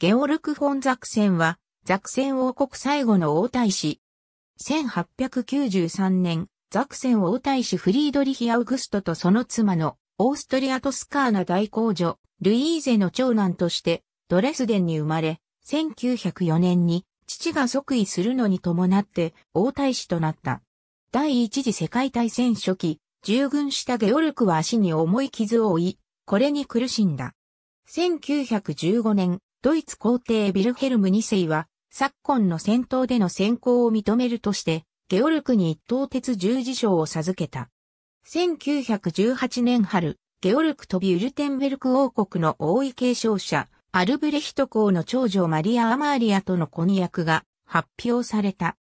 ゲオルク・フォン・ザクセンは、ザクセン王国最後の王太子。1893年、ザクセン王太子フリードリヒ・アウグストとその妻のオーストリア・トスカーナ大公女、ルイーゼの長男として、ドレスデンに生まれ、1904年に父が即位するのに伴って王太子となった。第一次世界大戦初期、従軍したゲオルクは足に重い傷を負い、これに苦しんだ。1915年、ドイツ皇帝ビルヘルム2世は、昨今の戦闘での先行を認めるとして、ゲオルクに一等鉄十字章を授けた。1918年春、ゲオルクとビュルテンベルク王国の王位継承者、アルブレヒト公の長女マリア・アマーリアとの婚約が発表された。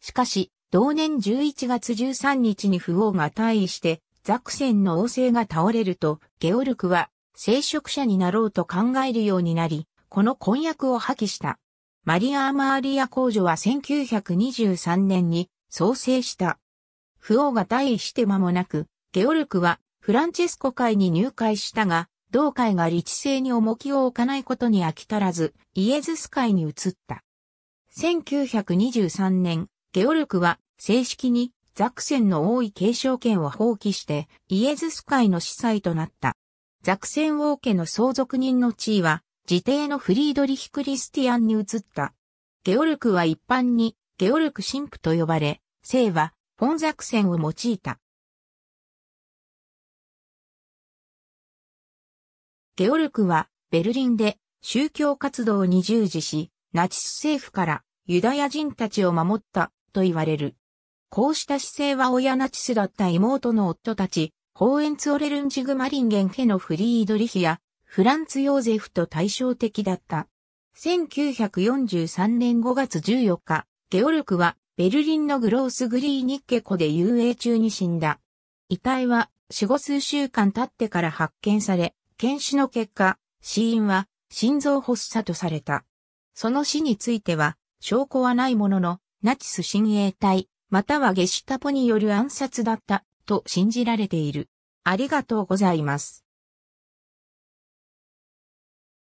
しかし、同年11月13日に不王が退位して、ザクセンの王政が倒れると、ゲオルクは、聖職者になろうと考えるようになり、この婚約を破棄した。マリア・アマーリア公女は1923年に創生した。不王が退位して間もなく、ゲオルクはフランチェスコ会に入会したが、同会が理知性に重きを置かないことに飽き足らず、イエズス会に移った。1923年、ゲオルクは正式にザクセンの王位継承権を放棄して、イエズス会の司祭となった。ザクセン王家の相続人の地位は自邸のフリードリヒ・クリスティアンに移った。ゲオルクは一般にゲオルク神父と呼ばれ、姓はフォン作戦を用いた。ゲオルクはベルリンで宗教活動に従事し、ナチス政府からユダヤ人たちを守ったと言われる。こうした姿勢は親ナチスだった妹の夫たち、ホーエンツオレルンジグマリンゲン家のフリードリヒやフランツ・ヨーゼフと対照的だった。1943年5月14日、ゲオルクはベルリンのグロースグリーニッケ湖で遊泳中に死んだ。遺体は死後数週間経ってから発見され、検視の結果、死因は心臓発作とされた。その死については、証拠はないものの、ナチス親衛隊、またはゲシュタポによる暗殺だった、と信じられている。ありがとうございます。